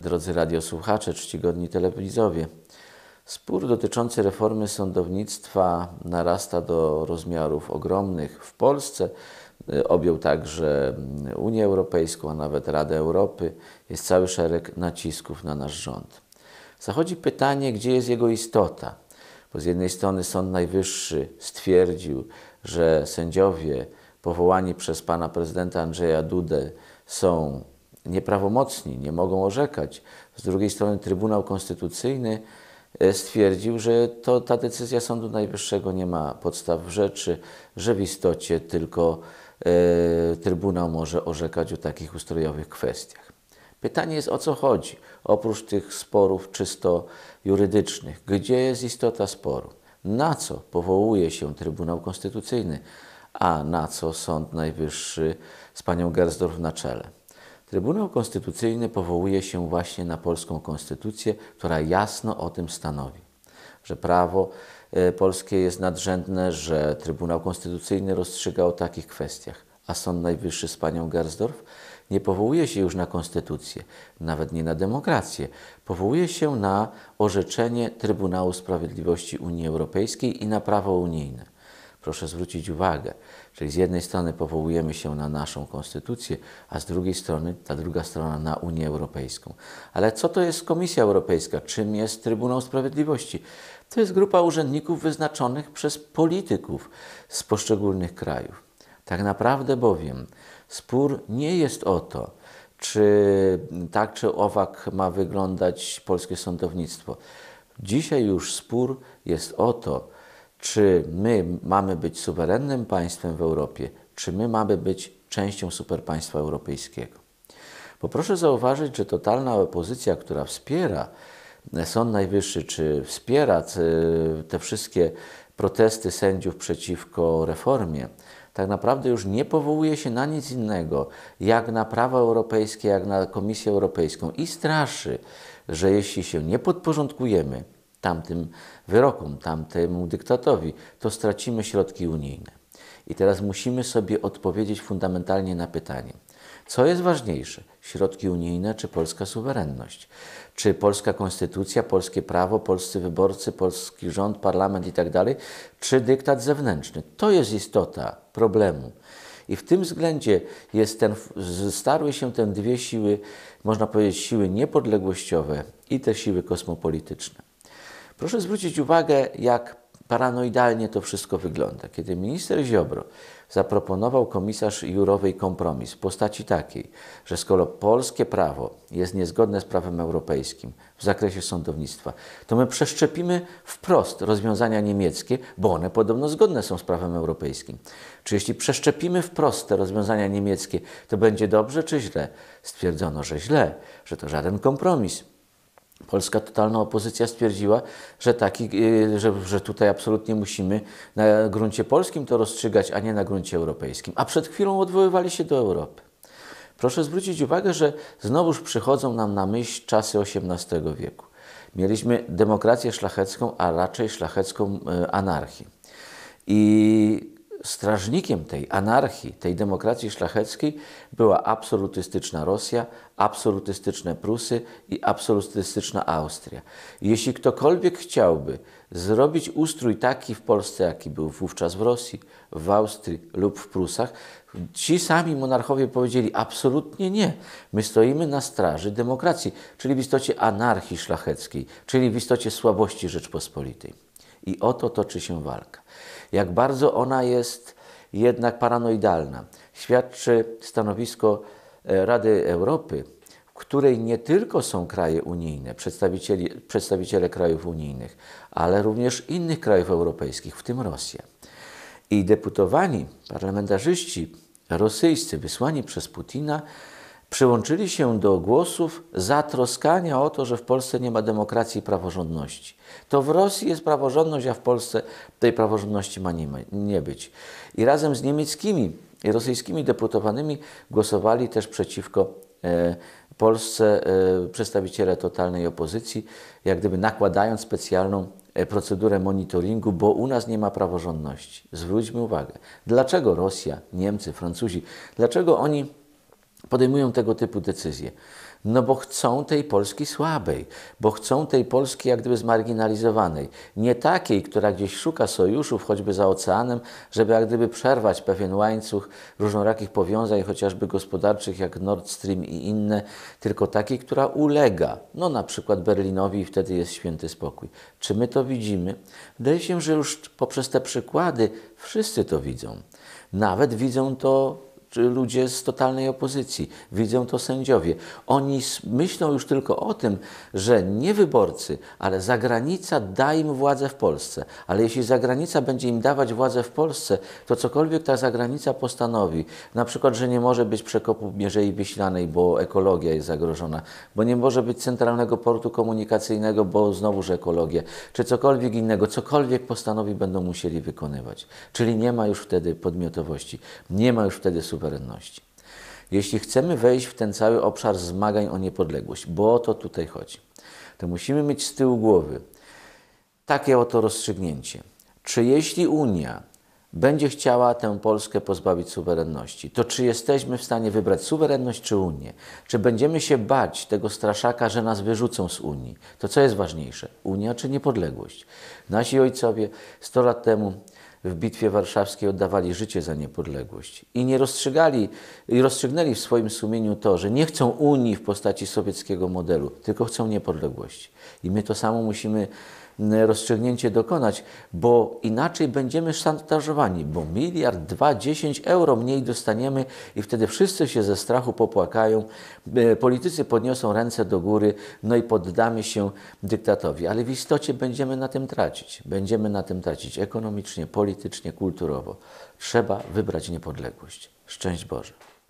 Drodzy radiosłuchacze, czcigodni telewizowie, spór dotyczący reformy sądownictwa narasta do rozmiarów ogromnych. W Polsce y, objął także y, Unię Europejską, a nawet Radę Europy. Jest cały szereg nacisków na nasz rząd. Zachodzi pytanie, gdzie jest jego istota? Bo z jednej strony Sąd Najwyższy stwierdził, że sędziowie powołani przez pana prezydenta Andrzeja Dudę są nieprawomocni, nie mogą orzekać. Z drugiej strony Trybunał Konstytucyjny e, stwierdził, że to, ta decyzja Sądu Najwyższego nie ma podstaw w rzeczy, że w istocie tylko e, Trybunał może orzekać o takich ustrojowych kwestiach. Pytanie jest o co chodzi, oprócz tych sporów czysto jurydycznych. Gdzie jest istota sporu? Na co powołuje się Trybunał Konstytucyjny, a na co Sąd Najwyższy z panią Gersdorf na czele? Trybunał Konstytucyjny powołuje się właśnie na polską konstytucję, która jasno o tym stanowi, że prawo e, polskie jest nadrzędne, że Trybunał Konstytucyjny rozstrzyga o takich kwestiach, a Sąd Najwyższy z panią Gersdorf nie powołuje się już na konstytucję, nawet nie na demokrację. Powołuje się na orzeczenie Trybunału Sprawiedliwości Unii Europejskiej i na prawo unijne. Proszę zwrócić uwagę, czyli z jednej strony powołujemy się na naszą konstytucję, a z drugiej strony ta druga strona na Unię Europejską. Ale co to jest Komisja Europejska? Czym jest Trybunał Sprawiedliwości? To jest grupa urzędników wyznaczonych przez polityków z poszczególnych krajów. Tak naprawdę bowiem spór nie jest o to, czy tak czy owak ma wyglądać polskie sądownictwo. Dzisiaj już spór jest o to, czy my mamy być suwerennym państwem w Europie, czy my mamy być częścią superpaństwa europejskiego. Bo proszę zauważyć, że totalna opozycja, która wspiera e, Sąd Najwyższy, czy wspiera e, te wszystkie protesty sędziów przeciwko reformie, tak naprawdę już nie powołuje się na nic innego, jak na prawo europejskie, jak na Komisję Europejską i straszy, że jeśli się nie podporządkujemy, tamtym wyrokom, tamtemu dyktatowi, to stracimy środki unijne. I teraz musimy sobie odpowiedzieć fundamentalnie na pytanie, co jest ważniejsze, środki unijne czy polska suwerenność? Czy polska konstytucja, polskie prawo, polscy wyborcy, polski rząd, parlament itd., tak czy dyktat zewnętrzny? To jest istota problemu. I w tym względzie jest ten, starły się te dwie siły, można powiedzieć, siły niepodległościowe i te siły kosmopolityczne. Proszę zwrócić uwagę, jak paranoidalnie to wszystko wygląda. Kiedy minister Ziobro zaproponował komisarz jurowej kompromis w postaci takiej, że skoro polskie prawo jest niezgodne z prawem europejskim w zakresie sądownictwa, to my przeszczepimy wprost rozwiązania niemieckie, bo one podobno zgodne są z prawem europejskim. Czy jeśli przeszczepimy wprost te rozwiązania niemieckie, to będzie dobrze czy źle? Stwierdzono, że źle, że to żaden kompromis Polska totalna opozycja stwierdziła, że, taki, y, że, że tutaj absolutnie musimy na gruncie polskim to rozstrzygać, a nie na gruncie europejskim. A przed chwilą odwoływali się do Europy. Proszę zwrócić uwagę, że znowuż przychodzą nam na myśl czasy XVIII wieku. Mieliśmy demokrację szlachecką, a raczej szlachecką y, anarchię. I strażnikiem tej anarchii, tej demokracji szlacheckiej była absolutystyczna Rosja, absolutystyczne Prusy i absolutystyczna Austria. Jeśli ktokolwiek chciałby zrobić ustrój taki w Polsce, jaki był wówczas w Rosji, w Austrii lub w Prusach, ci sami monarchowie powiedzieli absolutnie nie. My stoimy na straży demokracji, czyli w istocie anarchii szlacheckiej, czyli w istocie słabości Rzeczpospolitej. I oto to toczy się walka. Jak bardzo ona jest jednak paranoidalna, świadczy stanowisko e, Rady Europy, w której nie tylko są kraje unijne, przedstawiciele krajów unijnych, ale również innych krajów europejskich, w tym Rosja. I deputowani parlamentarzyści rosyjscy wysłani przez Putina przyłączyli się do głosów zatroskania o to, że w Polsce nie ma demokracji i praworządności. To w Rosji jest praworządność, a w Polsce tej praworządności ma nie, być. I razem z niemieckimi i rosyjskimi deputowanymi głosowali też przeciwko e, Polsce e, przedstawiciele totalnej opozycji, jak gdyby nakładając specjalną e, procedurę monitoringu, bo u nas nie ma praworządności. Zwróćmy uwagę, dlaczego Rosja, Niemcy, Francuzi, dlaczego oni podejmują tego typu decyzje. No bo chcą tej Polski słabej, bo chcą tej Polski jak gdyby zmarginalizowanej. Nie takiej, która gdzieś szuka sojuszów, choćby za oceanem, żeby jak gdyby przerwać pewien łańcuch różnorakich powiązań, chociażby gospodarczych, jak Nord Stream i inne, tylko takiej, która ulega, no na przykład Berlinowi i wtedy jest święty spokój. Czy my to widzimy? Wydaje się, że już poprzez te przykłady wszyscy to widzą. Nawet widzą to ludzie z totalnej opozycji, widzą to sędziowie. Oni myślą już tylko o tym, że nie wyborcy, ale zagranica da im władzę w Polsce. Ale jeśli zagranica będzie im dawać władzę w Polsce, to cokolwiek ta zagranica postanowi, na przykład, że nie może być przekopu Mierzei Wiślanej, bo ekologia jest zagrożona, bo nie może być centralnego portu komunikacyjnego, bo znowuż ekologia, czy cokolwiek innego, cokolwiek postanowi, będą musieli wykonywać. Czyli nie ma już wtedy podmiotowości, nie ma już wtedy suwerenności. Jeśli chcemy wejść w ten cały obszar zmagań o niepodległość, bo o to tutaj chodzi, to musimy mieć z tyłu głowy takie oto rozstrzygnięcie. Czy jeśli Unia będzie chciała tę Polskę pozbawić suwerenności, to czy jesteśmy w stanie wybrać suwerenność czy Unię? Czy będziemy się bać tego straszaka, że nas wyrzucą z Unii? To co jest ważniejsze? Unia czy niepodległość? Nasi ojcowie 100 lat temu w Bitwie Warszawskiej oddawali życie za niepodległość i nie rozstrzygali, i rozstrzygnęli w swoim sumieniu to, że nie chcą Unii w postaci sowieckiego modelu, tylko chcą niepodległości. I my to samo musimy rozstrzygnięcie dokonać, bo inaczej będziemy szantażowani, bo miliard, dwa, dziesięć euro mniej dostaniemy i wtedy wszyscy się ze strachu popłakają, e, politycy podniosą ręce do góry, no i poddamy się dyktatowi. Ale w istocie będziemy na tym tracić. Będziemy na tym tracić ekonomicznie, politycznie, kulturowo. Trzeba wybrać niepodległość. Szczęść Boże.